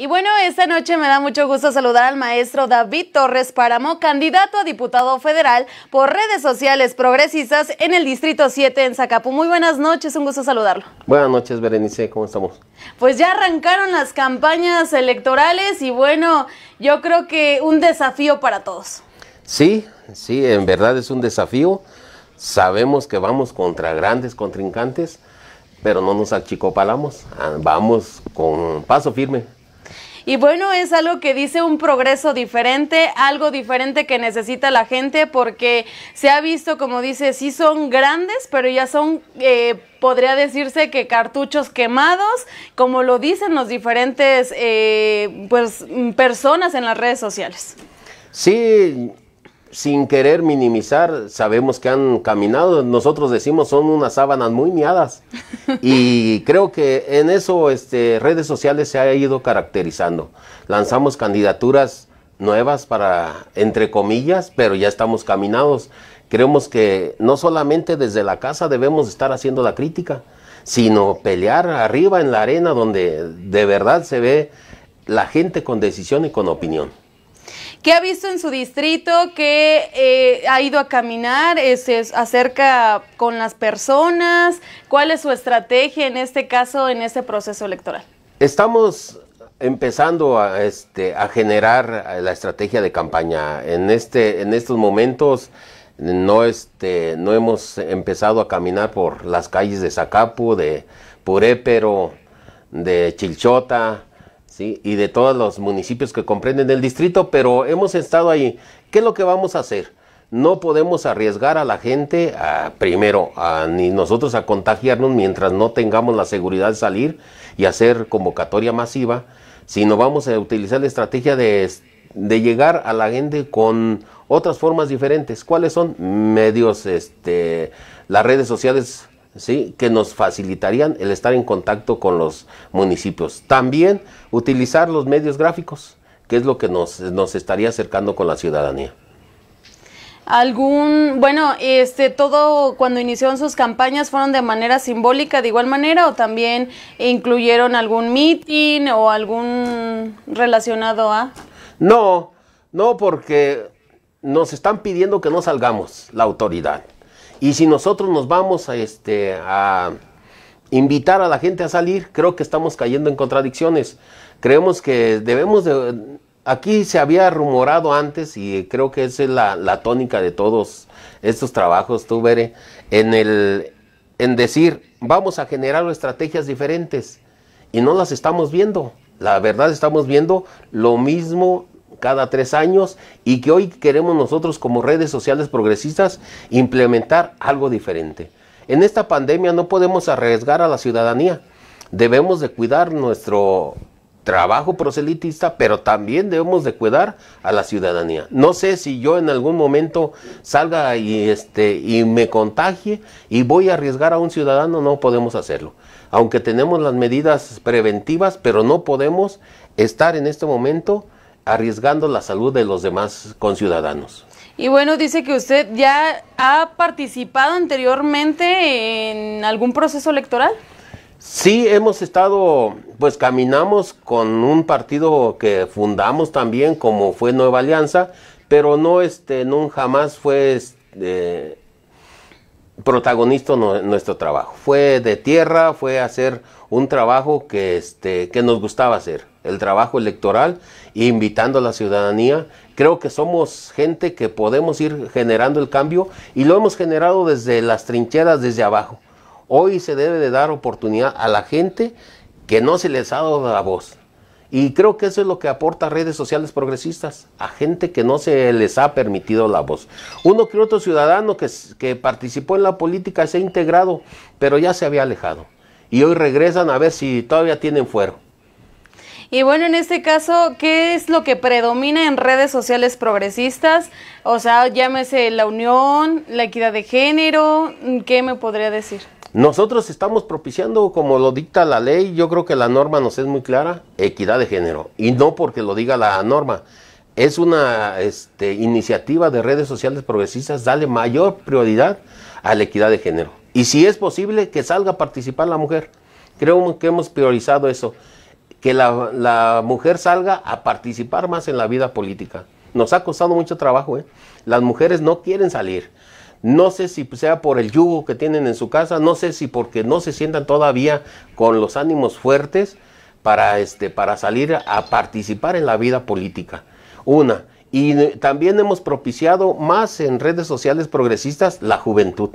Y bueno, esta noche me da mucho gusto saludar al maestro David Torres Páramo, candidato a diputado federal por redes sociales progresistas en el Distrito 7 en Zacapu. Muy buenas noches, un gusto saludarlo. Buenas noches, Berenice, ¿cómo estamos? Pues ya arrancaron las campañas electorales y bueno, yo creo que un desafío para todos. Sí, sí, en verdad es un desafío. Sabemos que vamos contra grandes contrincantes, pero no nos achicopalamos. Ah, vamos con paso firme. Y bueno, es algo que dice un progreso diferente, algo diferente que necesita la gente porque se ha visto, como dice, sí son grandes, pero ya son... Eh, podría decirse que cartuchos quemados, como lo dicen los diferentes eh, pues, mm, personas en las redes sociales. Sí, sin querer minimizar, sabemos que han caminado, nosotros decimos son unas sábanas muy miadas. Y creo que en eso este, redes sociales se ha ido caracterizando. Lanzamos candidaturas nuevas para, entre comillas, pero ya estamos caminados. Creemos que no solamente desde la casa debemos estar haciendo la crítica, sino pelear arriba en la arena donde de verdad se ve la gente con decisión y con opinión. ¿Qué ha visto en su distrito, ¿Qué eh, ha ido a caminar, es acerca con las personas, cuál es su estrategia en este caso, en este proceso electoral. Estamos empezando a, este, a generar eh, la estrategia de campaña. En, este, en estos momentos no, este, no hemos empezado a caminar por las calles de Zacapu, de Purépero, de Chilchota, y de todos los municipios que comprenden el distrito, pero hemos estado ahí. ¿Qué es lo que vamos a hacer? No podemos arriesgar a la gente, a, primero, a, ni nosotros a contagiarnos mientras no tengamos la seguridad de salir y hacer convocatoria masiva, sino vamos a utilizar la estrategia de, de llegar a la gente con otras formas diferentes. ¿Cuáles son? Medios, este, las redes sociales ¿sí? que nos facilitarían el estar en contacto con los municipios. También utilizar los medios gráficos, que es lo que nos, nos estaría acercando con la ciudadanía algún, bueno, este, todo cuando iniciaron sus campañas fueron de manera simbólica de igual manera o también incluyeron algún meeting o algún relacionado a? No, no, porque nos están pidiendo que no salgamos la autoridad. Y si nosotros nos vamos este, a, invitar a la gente a salir, creo que estamos cayendo en contradicciones. Creemos que debemos de... Aquí se había rumorado antes y creo que esa es la, tónica de todos estos trabajos, tú veré, en, en decir, vamos a generar estrategias diferentes y no las estamos viendo. La verdad estamos viendo lo mismo cada tres años y que hoy queremos nosotros como redes sociales progresistas implementar algo diferente. En esta pandemia no podemos arriesgar a la ciudadanía. Debemos de cuidar nuestro trabajo proselitista, pero también debemos de cuidar a la ciudadanía. No sé si yo en algún momento salga y, este, y me contagie y voy a arriesgar a un ciudadano, no podemos hacerlo. Aunque tenemos las medidas preventivas, pero no podemos estar en este momento arriesgando la salud de los demás conciudadanos. Y bueno, dice que usted ya ha participado anteriormente en algún proceso electoral. Sí, hemos estado, pues caminamos con un partido que fundamos también, como fue Nueva Alianza, pero no, este, nunca jamás fue este, protagonista nuestro trabajo. Fue de tierra, fue hacer un trabajo que, este, que nos gustaba hacer, el trabajo electoral, invitando a la ciudadanía. Creo que somos gente que podemos ir generando el cambio y lo hemos generado desde las trincheras, desde abajo. Hoy se debe de dar oportunidad a la gente que no se les ha dado la voz. Y creo que eso es lo que aporta redes sociales progresistas, a gente que no se les ha permitido la voz. Uno que otro ciudadano que, participó en la política se ha integrado, pero ya se había alejado. Y hoy regresan a ver si todavía tienen fuero. Y bueno, en este caso, ¿qué es lo que predomina en redes sociales progresistas? O sea, llámese la unión, la equidad de género, ¿qué me podría decir? Nosotros estamos propiciando, como lo dicta la ley, yo creo que la norma nos es muy clara, equidad de género. Y no porque lo diga la norma. Es una este, iniciativa de redes sociales progresistas, Dale mayor prioridad a la equidad de género. Y si es posible, que salga a participar la mujer. Creo que hemos priorizado eso, que la, la mujer salga a participar más en la vida política. Nos ha costado mucho trabajo, ¿eh? Las mujeres no quieren salir no sé si sea por el yugo que tienen en su casa, no sé si porque no se sientan todavía con los ánimos fuertes para, este, para salir a participar en la vida política. Una. Y también hemos propiciado más en redes sociales progresistas la juventud.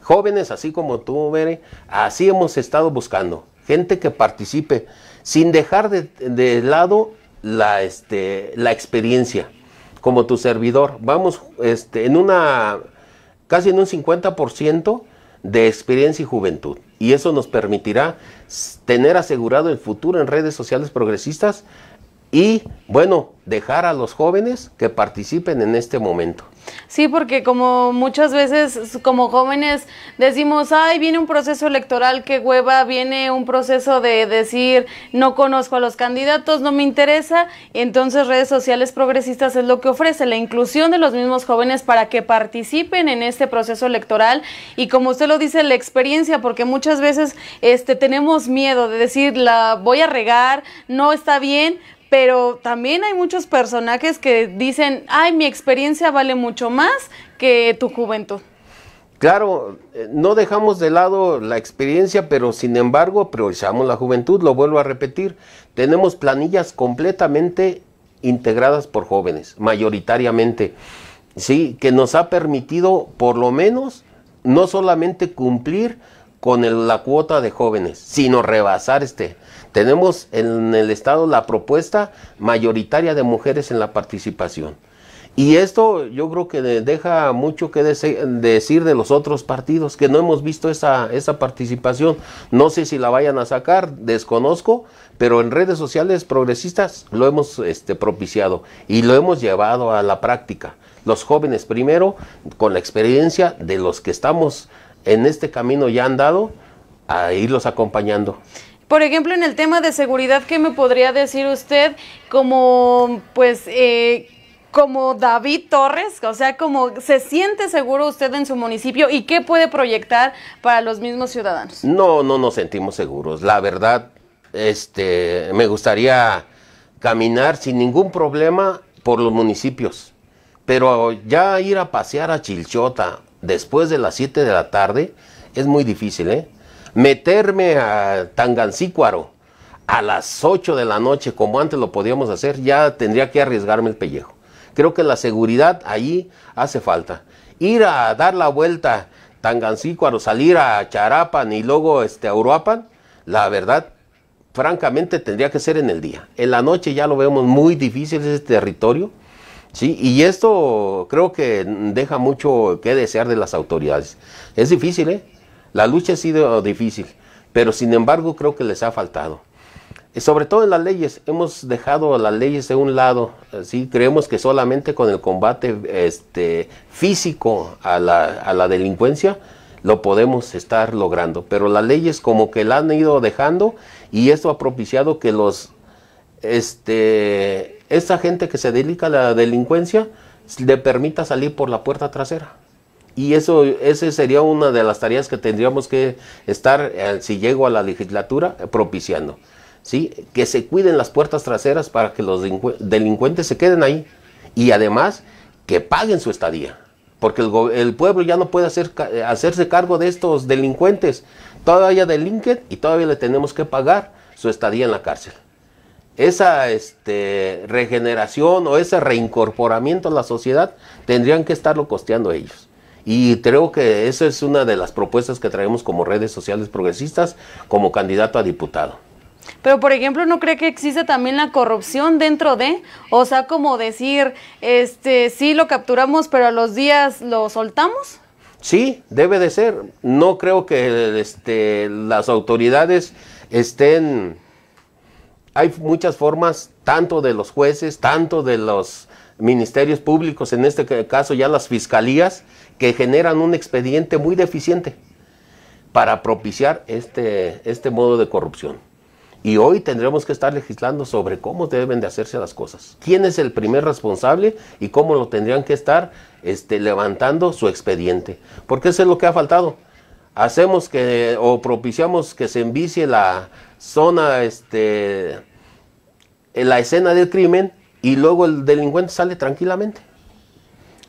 Jóvenes, así como tú, Bere, así hemos estado buscando. Gente que participe, sin dejar de, lado la, este, la experiencia como tu servidor. Vamos este, en una casi en un 50% de experiencia y juventud. Y eso nos permitirá tener asegurado el futuro en redes sociales progresistas y bueno, dejar a los jóvenes que participen en este momento. Sí, porque como muchas veces como jóvenes decimos, ay, viene un proceso electoral, que hueva, viene un proceso de decir, no conozco a los candidatos, no me interesa, entonces redes sociales progresistas es lo que ofrece, la inclusión de los mismos jóvenes para que participen en este proceso electoral y como usted lo dice, la experiencia, porque muchas veces este, tenemos miedo de decir, la voy a regar, no está bien, pero también hay muchos personajes que dicen, ay, mi experiencia vale mucho más que tu juventud. Claro, eh, no dejamos de lado la experiencia, pero sin embargo priorizamos la juventud, lo vuelvo a repetir. Tenemos planillas completamente integradas por jóvenes, mayoritariamente, ¿sí? que nos ha permitido por lo menos no solamente cumplir con la cuota de jóvenes, sino rebasar este. Tenemos en el Estado la propuesta mayoritaria de mujeres en la participación. Y esto yo creo que deja mucho que decir de los otros partidos, que no hemos visto esa, esa participación. No sé si la vayan a sacar, desconozco, pero en redes sociales progresistas lo hemos este, propiciado y lo hemos llevado a la práctica. Los jóvenes primero, con la experiencia de los que estamos en este camino ya han dado, a irlos acompañando. Por ejemplo, en el tema de seguridad, ¿qué me podría decir usted como, pues, eh, como David Torres? O sea, ¿cómo se siente seguro usted en su municipio y qué puede proyectar para los mismos ciudadanos. No, no nos sentimos seguros. La verdad, este, me gustaría caminar sin ningún problema por los municipios, pero ya ir a pasear a Chilchota después de las 7 de la tarde es muy difícil, ¿eh? Meterme a Tangancícuaro a las 8 de la noche, como antes lo podíamos hacer, ya tendría que arriesgarme el pellejo. Creo que la seguridad ahí hace falta. Ir a dar la vuelta Tangancícuaro, salir a Charapan y luego este, a Uruapan, la verdad, francamente tendría que ser en el día. En la noche ya lo vemos muy difícil ese territorio. ¿sí? Y esto creo que deja mucho que desear de las autoridades. Es difícil, ¿eh? La lucha ha sido difícil, pero sin embargo creo que les ha faltado. Sobre todo en las leyes, hemos dejado las leyes de un lado, ¿sí? creemos que solamente con el combate este, físico a la, delincuencia lo podemos estar logrando, pero las leyes como que la han ido dejando y esto ha propiciado que los este, esa gente que se dedica a la delincuencia le permita salir por la puerta trasera. Y eso ese sería una de las tareas que tendríamos que estar, eh, si llego a la legislatura, propiciando. Que se cuiden las puertas traseras para que los delincuentes se queden ahí. Y además, que paguen su estadía. Porque el, el pueblo ya no puede hacerse cargo de estos delincuentes. Todavía delinquen y todavía le tenemos que pagar su estadía en la cárcel esa este, regeneración o ese reincorporamiento a la sociedad tendrían que estarlo costeando ellos. Y creo que esa es una de las propuestas que traemos como redes sociales progresistas como candidato a diputado. Pero, por ejemplo, ¿no cree que existe también la corrupción dentro de? O sea, como decir, este, sí lo capturamos, pero a los días lo soltamos. Sí, debe de ser. No creo que este, las autoridades estén hay muchas formas, tanto de los jueces, tanto de los ministerios públicos, en este caso ya las fiscalías, que generan un expediente muy deficiente para propiciar este, este modo de corrupción. Y hoy tendremos que estar legislando sobre cómo deben de hacerse las cosas. ¿Quién es el primer responsable y cómo lo tendrían que estar este, levantando su expediente? Porque eso es lo que ha faltado hacemos que o propiciamos que se envicie la zona, este, la escena del crimen y luego el delincuente sale tranquilamente.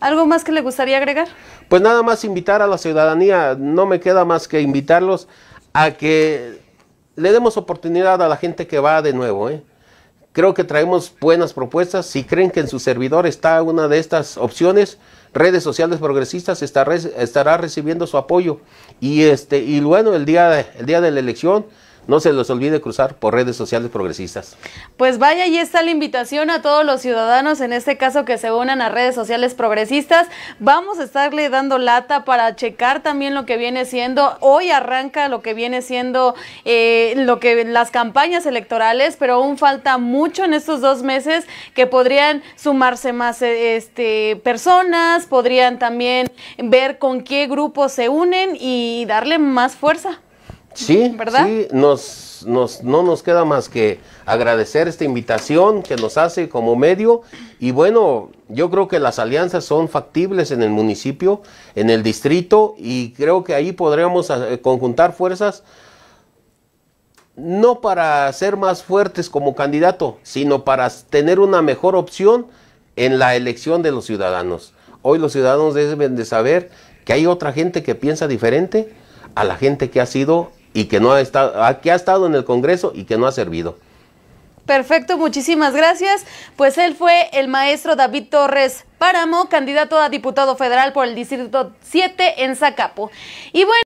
¿Algo más que le gustaría agregar? Pues nada más invitar a la ciudadanía, no me queda más que invitarlos a que le demos oportunidad a la gente que va de nuevo. ¿eh? Creo que traemos buenas propuestas. Si creen que en su servidor está una de estas opciones, redes sociales progresistas estará, estará recibiendo su apoyo. Y, este, y bueno, el día, el día de la elección no se les olvide cruzar por redes sociales progresistas. Pues vaya, ahí está la invitación a todos los ciudadanos, en este caso que se unan a redes sociales progresistas. Vamos a estarle dando lata para checar también lo que viene siendo, hoy arranca lo que viene siendo eh, lo que las campañas electorales, pero aún falta mucho en estos dos meses que podrían sumarse más eh, este, personas, podrían también ver con qué grupos se unen y darle más fuerza. Sí, Sí, nos, nos, no nos queda más que agradecer esta invitación que nos hace como medio y bueno, yo creo que las alianzas son factibles en el municipio, en el distrito y creo que ahí podríamos eh, conjuntar fuerzas no para ser más fuertes como candidato, sino para tener una mejor opción en la elección de los ciudadanos. Hoy los ciudadanos deben de saber que hay otra gente que piensa diferente a la gente que ha sido y que no ha estado, ah, que ha estado en el Congreso y que no ha servido. Perfecto, muchísimas gracias. Pues él fue el maestro David Torres Páramo, candidato a diputado federal por el Distrito 7 en Zacapo. Y bueno,